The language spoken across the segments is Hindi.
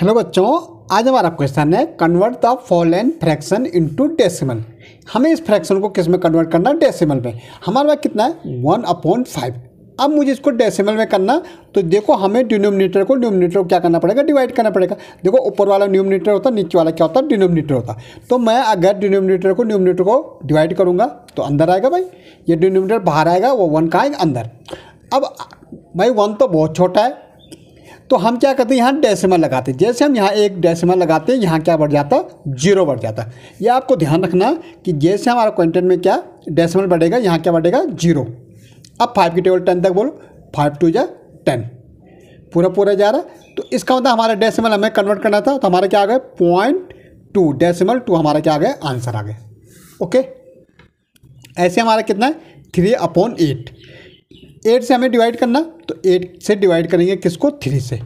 हेलो बच्चों आज हमारा क्वेश्चन है convert the following fraction into decimal हमें इस फ्रैक्शन को किस में कन्वर्ट करना है डेसिमल में हमारे पास कितना है वन अपॉइंट फाइव अब मुझे इसको डेसिमल में करना तो देखो हमें डिनोमिनेटर को डिनोमिनेटर को क्या करना पड़ेगा डिवाइड करना पड़ेगा देखो ऊपर वाला न्यूमिनेटर होता नीचे वाला क्या होता डिनोमिनेटर होता तो मैं अगर डिनोमिनेटर को न्यूमिनेटर को डिवाइड करूँगा तो अंदर आएगा भाई ये डिनोमिनेटर बाहर आएगा वो वन का आएगा अंदर अब भाई वन तो बहुत छोटा है तो हम क्या करते हैं यहाँ डेसिमल लगाते हैं जैसे हम यहाँ एक डेसिमल लगाते हैं यहाँ क्या बढ़ जाता जीरो बढ़ जाता ये आपको ध्यान रखना कि जैसे हमारा क्वेंटन में क्या डेसिमल बढ़ेगा यहाँ क्या बढ़ेगा जीरो अब फाइव की टेबल टेन तक बोलो फाइव टू या टेन पूरा पूरा जा रहा तो इसका मतलब हमारा डेसिमल हमें कन्वर्ट करना था तो हमारा क्या आ गया पॉइंट टू डेसिमल टू हमारा क्या आ गया आंसर आ गया ओके ऐसे हमारा कितना है थ्री अपॉन एट एट से हमें डिवाइड करना तो एट से डिवाइड करेंगे किसको थ्री से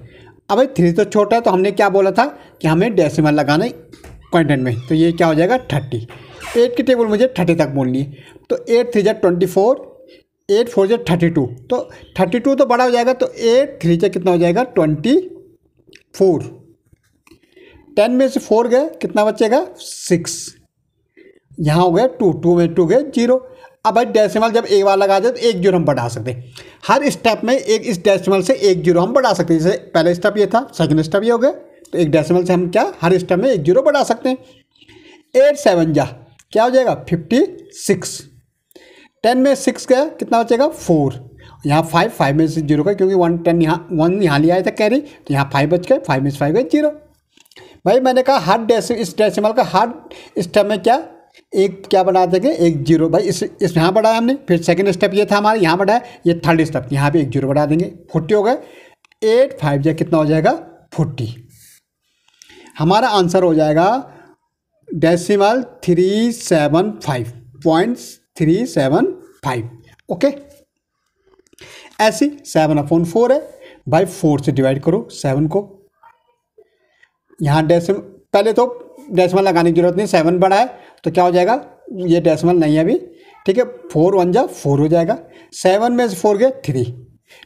अब भाई थ्री तो छोटा है तो हमने क्या बोला था कि हमें डेसिमल लगाना है क्वेंटेंट में तो ये क्या हो जाएगा थर्टी एट की टेबल मुझे थर्टी तक बोलनी है तो एट थ्री जै ट्वेंटी फोर एट फोर जै थर्टी टू तो थर्टी टू तो बड़ा हो जाएगा तो एट थ्री जै कितना हो जाएगा ट्वेंटी फोर टेन में से फोर गए कितना बचेगा सिक्स यहाँ हो गया टू टू में टू गए जीरो अब भाई डेसिमल जब एक बार लगा जाए तो एक जीरो हम बढ़ा सकते हैं हर स्टेप में एक इस डेसिमल से एक जीरो हम बढ़ा सकते हैं जैसे पहला स्टेप ये था सेकंड स्टेप ये हो गया तो एक डेसिमल से हम क्या हर स्टेप में एक जीरो बढ़ा सकते हैं एट सेवन जा क्या हो जाएगा फिफ्टी सिक्स टेन में सिक्स गया कितना बचेगा फोर यहाँ फाइव फाइव में से जीरो का क्योंकि वन टेन यहाँ वन यहाँ लिया था कैरी तो, तो यहाँ फाइव बच गए फाइव में से फाइव गए जीरो भाई मैंने कहा हर डेसिमल इस डेसिमल का हर स्टेप में क्या एक क्या बना देंगे एक जीरो भाई इस इस यहाँ बढ़ाया हमने फिर सेकंड स्टेप ये था हमारा यहाँ बढ़ाया ये थर्ड स्टेप यहाँ पे एक जीरो बढ़ा देंगे फोर्टी हो गए एट फाइव जै कितना हो जाएगा फोर्टी हमारा आंसर हो जाएगा decimal three seven five point three seven five okay ऐसी सेवन अपॉन फोर है भाई फोर से डिवाइड करो सेवन को यहाँ डेसिम पहले तो डेसिमल लगाने की जरूरत नहीं सेवन बढ़ा है तो क्या हो जाएगा ये डेसिमल नहीं है अभी ठीक है फोर वन जा फोर हो जाएगा सेवन में से फोर गए थ्री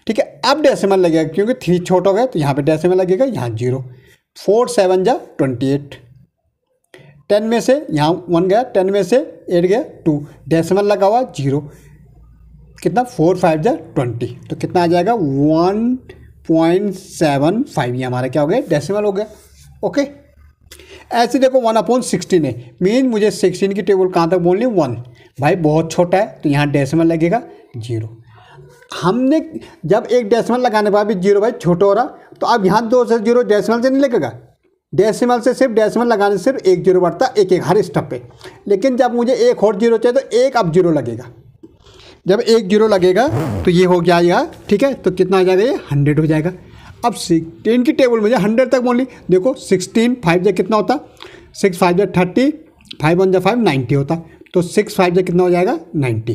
ठीक है अब डेसिमल लगेगा क्योंकि थ्री छोटा हो गया तो यहाँ पे डेसिमल लगेगा यहाँ जीरो फोर सेवन जा ट्वेंटी एट टेन में से यहाँ वन गया टेन में से एट गया टू डेसिमल लगा हुआ जीरो कितना फोर फाइव जा ट्वेंटी तो कितना आ जाएगा वन पॉइंट सेवन फाइव ये हमारा क्या हो गया डेसिमल हो गया ओके ऐसे देखो वन अपॉन सिक्सटीन है मीन मुझे सिक्सटीन की टेबल कहाँ तक बोलनी वन भाई बहुत छोटा है तो यहाँ डेसिमल लगेगा जीरो हमने जब एक डेसिमल लगाने पर भी जीरो भाई छोटा हो रहा तो अब यहाँ दो से जीरो डेसिमल से नहीं लगेगा डेसिमल से सिर्फ डेसिमल लगाने से सिर्फ एक जीरो बढ़ता एक एक हर स्टेप पे लेकिन जब मुझे एक और जीरो चाहिए तो एक अब जीरो लगेगा जब एक जीरो लगेगा तो ये हो गया ठीक है तो कितना आ जाएगा ये हंड्रेड हो जाएगा अब सिक्स टेन की टेबल में जो हंड्रेड तक बोली देखो सिक्सटीन फाइव जो कितना होता सिक्स फाइव जो थर्टी फाइव वन जो फाइव नाइन्टी होता तो सिक्स फाइव जो कितना हो जाएगा नाइन्टी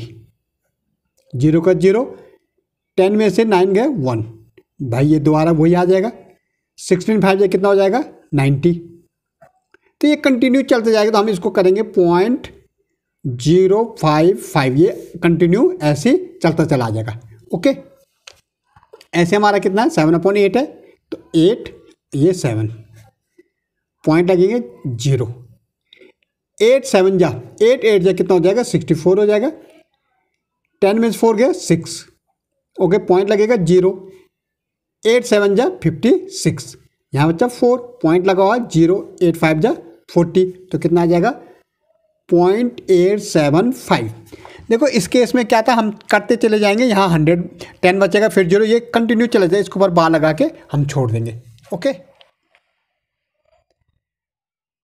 जीरो का जीरो टेन में से नाइन गए वन भाई ये दोबारा वही आ जाएगा सिक्सटीन फाइव जो कितना हो जाएगा नाइन्टी तो ये कंटिन्यू चलते जाएगा तो हम इसको करेंगे पॉइंट जीरो फाइव फाइव ये कंटिन्यू ऐसे चलता चला जाएगा ओके ऐसे हमारा कितना है सेवन अपॉन एट है तो एट ये सेवन पॉइंट लगेंगे जीरो एट सेवन जा एट एट जा कितना हो जाएगा सिक्सटी फोर हो जाएगा टेन में फोर गया सिक्स ओके पॉइंट लगेगा जीरो एट सेवन जा फिफ्टी सिक्स यहाँ बच्चा फोर पॉइंट लगा हुआ जीरो एट फाइव जा फोर्टी तो कितना आ जाएगा पॉइंट एट सेवन फाइव देखो इस केस में क्या था हम करते चले जाएंगे यहाँ हंड्रेड टेन बचेगा फिर जीरो ये कंटिन्यू चले जाए इसके ऊपर बार लगा के हम छोड़ देंगे ओके